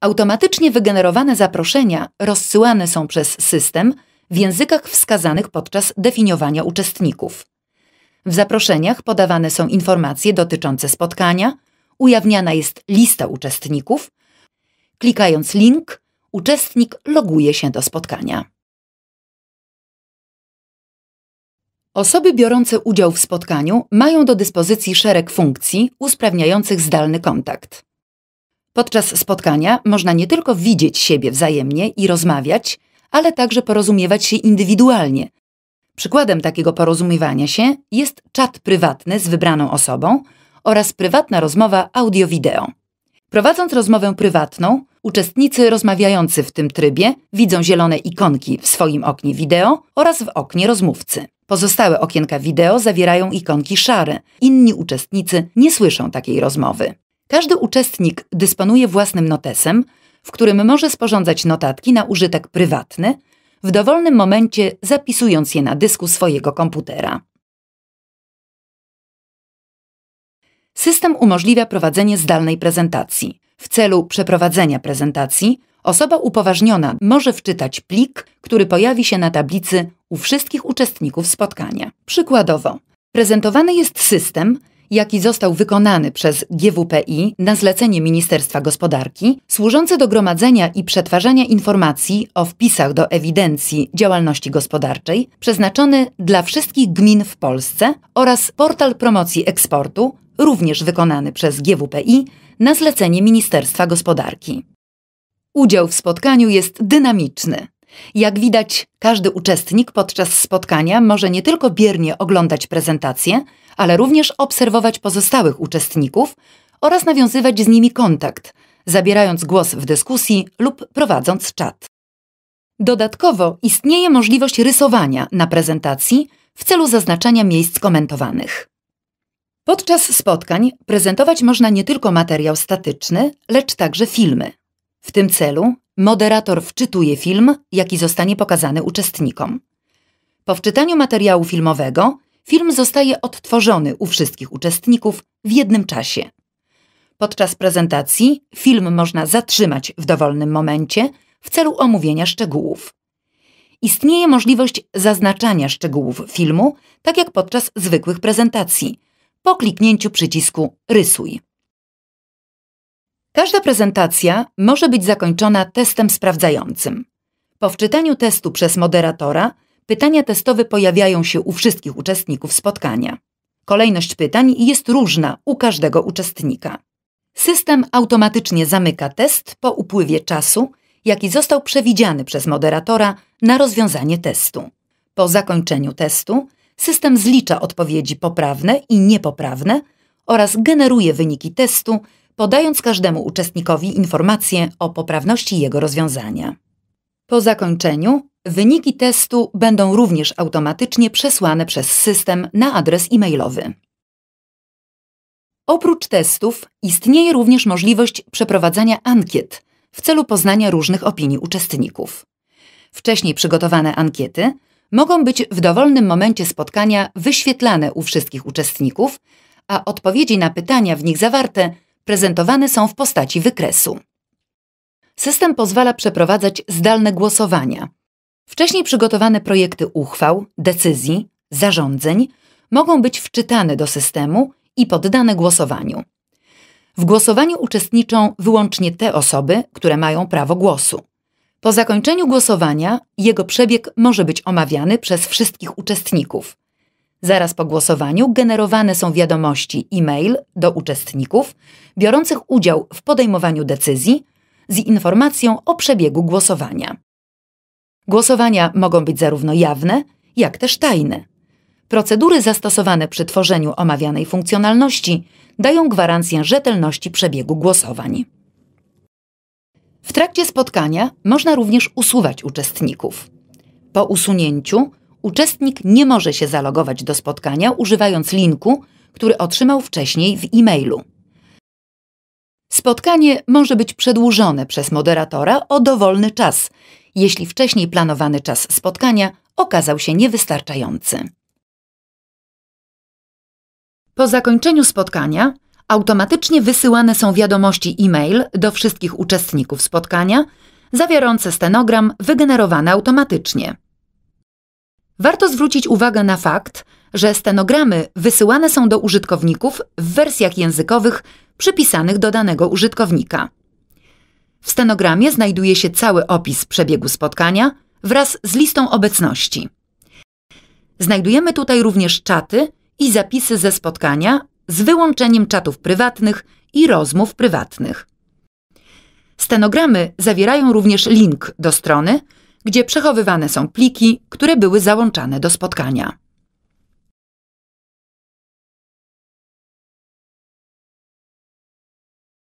Automatycznie wygenerowane zaproszenia rozsyłane są przez system w językach wskazanych podczas definiowania uczestników. W zaproszeniach podawane są informacje dotyczące spotkania, ujawniana jest lista uczestników. Klikając link, uczestnik loguje się do spotkania. Osoby biorące udział w spotkaniu mają do dyspozycji szereg funkcji usprawniających zdalny kontakt. Podczas spotkania można nie tylko widzieć siebie wzajemnie i rozmawiać, ale także porozumiewać się indywidualnie. Przykładem takiego porozumiewania się jest czat prywatny z wybraną osobą oraz prywatna rozmowa audio-wideo. Prowadząc rozmowę prywatną, uczestnicy rozmawiający w tym trybie widzą zielone ikonki w swoim oknie wideo oraz w oknie rozmówcy. Pozostałe okienka wideo zawierają ikonki szare. Inni uczestnicy nie słyszą takiej rozmowy. Każdy uczestnik dysponuje własnym notesem, w którym może sporządzać notatki na użytek prywatny, w dowolnym momencie zapisując je na dysku swojego komputera. System umożliwia prowadzenie zdalnej prezentacji. W celu przeprowadzenia prezentacji osoba upoważniona może wczytać plik, który pojawi się na tablicy u wszystkich uczestników spotkania. Przykładowo, prezentowany jest system, jaki został wykonany przez GWPI na zlecenie Ministerstwa Gospodarki, służący do gromadzenia i przetwarzania informacji o wpisach do ewidencji działalności gospodarczej, przeznaczony dla wszystkich gmin w Polsce oraz portal promocji eksportu, również wykonany przez GWPI na zlecenie Ministerstwa Gospodarki. Udział w spotkaniu jest dynamiczny. Jak widać, każdy uczestnik podczas spotkania może nie tylko biernie oglądać prezentację, ale również obserwować pozostałych uczestników oraz nawiązywać z nimi kontakt, zabierając głos w dyskusji lub prowadząc czat. Dodatkowo istnieje możliwość rysowania na prezentacji w celu zaznaczania miejsc komentowanych. Podczas spotkań prezentować można nie tylko materiał statyczny, lecz także filmy. W tym celu moderator wczytuje film, jaki zostanie pokazany uczestnikom. Po wczytaniu materiału filmowego film zostaje odtworzony u wszystkich uczestników w jednym czasie. Podczas prezentacji film można zatrzymać w dowolnym momencie w celu omówienia szczegółów. Istnieje możliwość zaznaczania szczegółów filmu, tak jak podczas zwykłych prezentacji, po kliknięciu przycisku Rysuj. Każda prezentacja może być zakończona testem sprawdzającym. Po wczytaniu testu przez moderatora pytania testowe pojawiają się u wszystkich uczestników spotkania. Kolejność pytań jest różna u każdego uczestnika. System automatycznie zamyka test po upływie czasu, jaki został przewidziany przez moderatora na rozwiązanie testu. Po zakończeniu testu system zlicza odpowiedzi poprawne i niepoprawne oraz generuje wyniki testu podając każdemu uczestnikowi informacje o poprawności jego rozwiązania. Po zakończeniu wyniki testu będą również automatycznie przesłane przez system na adres e-mailowy. Oprócz testów istnieje również możliwość przeprowadzania ankiet w celu poznania różnych opinii uczestników. Wcześniej przygotowane ankiety mogą być w dowolnym momencie spotkania wyświetlane u wszystkich uczestników, a odpowiedzi na pytania w nich zawarte prezentowane są w postaci wykresu. System pozwala przeprowadzać zdalne głosowania. Wcześniej przygotowane projekty uchwał, decyzji, zarządzeń mogą być wczytane do systemu i poddane głosowaniu. W głosowaniu uczestniczą wyłącznie te osoby, które mają prawo głosu. Po zakończeniu głosowania jego przebieg może być omawiany przez wszystkich uczestników. Zaraz po głosowaniu generowane są wiadomości e-mail do uczestników biorących udział w podejmowaniu decyzji z informacją o przebiegu głosowania. Głosowania mogą być zarówno jawne, jak też tajne. Procedury zastosowane przy tworzeniu omawianej funkcjonalności dają gwarancję rzetelności przebiegu głosowań. W trakcie spotkania można również usuwać uczestników. Po usunięciu uczestnik nie może się zalogować do spotkania używając linku, który otrzymał wcześniej w e-mailu. Spotkanie może być przedłużone przez moderatora o dowolny czas, jeśli wcześniej planowany czas spotkania okazał się niewystarczający. Po zakończeniu spotkania automatycznie wysyłane są wiadomości e-mail do wszystkich uczestników spotkania, zawierające stenogram wygenerowany automatycznie. Warto zwrócić uwagę na fakt, że stenogramy wysyłane są do użytkowników w wersjach językowych przypisanych do danego użytkownika. W stenogramie znajduje się cały opis przebiegu spotkania wraz z listą obecności. Znajdujemy tutaj również czaty i zapisy ze spotkania z wyłączeniem czatów prywatnych i rozmów prywatnych. Stenogramy zawierają również link do strony, gdzie przechowywane są pliki, które były załączane do spotkania.